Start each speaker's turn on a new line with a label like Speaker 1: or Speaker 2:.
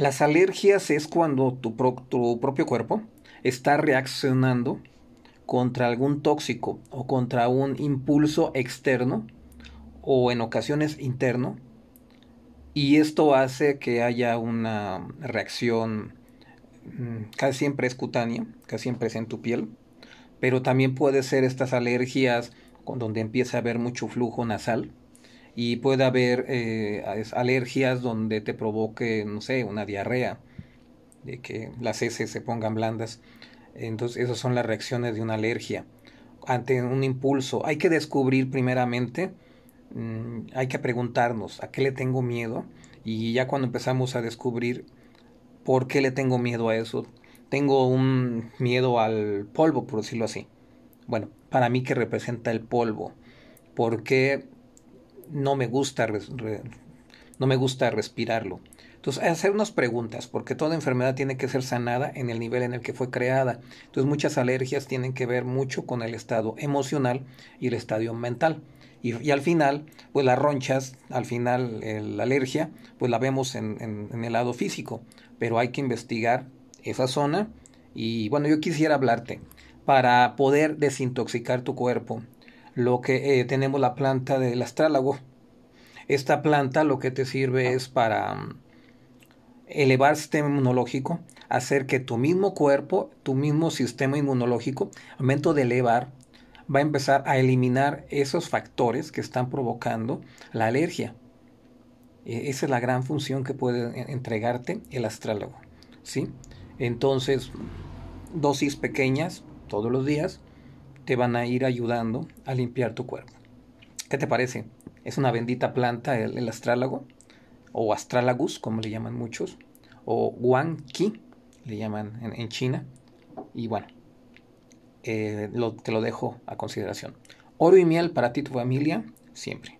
Speaker 1: Las alergias es cuando tu, propio cuerpo está reaccionando contra algún tóxico o contra un impulso externo o en ocasiones interno y esto hace que haya una reacción mm, casi siempre es cutánea, casi siempre es en tu piel, pero también puede ser estas alergias con donde empieza a haber mucho flujo nasal, y puede haber eh, alergias donde te provoque, no sé, una diarrea, de que las heces se pongan blandas. Entonces, esas son las reacciones de una alergia ante un impulso. Hay que descubrir primeramente, mm, hay que preguntarnos a qué le tengo miedo y ya cuando empezamos a descubrir por qué le tengo miedo a eso, tengo un miedo al polvo, por decirlo así. Bueno, para mí que representa el polvo. ¿Por qué no me gusta, no me gusta respirarlo. Entonces, hacer unas preguntas, porque toda enfermedad tiene que ser sanada en el nivel en el que fue creada. Entonces, muchas alergias tienen que ver mucho con el estado emocional y el estadio mental. Y, al final, pues las ronchas, al final eh, la alergia, pues la vemos en el lado físico, pero hay que investigar esa zona. Y bueno, yo quisiera hablarte para poder desintoxicar tu cuerpo lo que eh, tenemos la planta del astrálago. Esta planta lo que te sirve es para mm, elevar el sistema inmunológico, hacer que tu mismo cuerpo, tu mismo sistema inmunológico, al momento de elevar, va a empezar a eliminar esos factores que están provocando la alergia. E, esa es la gran función que puede entregarte el astrálogo. ¿sí? Entonces, dosis pequeñas todos los días van a ir ayudando a limpiar tu cuerpo. ¿Qué te parece? Es una bendita planta el, el astrálago, o astrálagus, como le llaman muchos, o ki le llaman en, China. Y bueno, eh, te lo dejo a consideración. Oro y miel para ti, tu familia, siempre.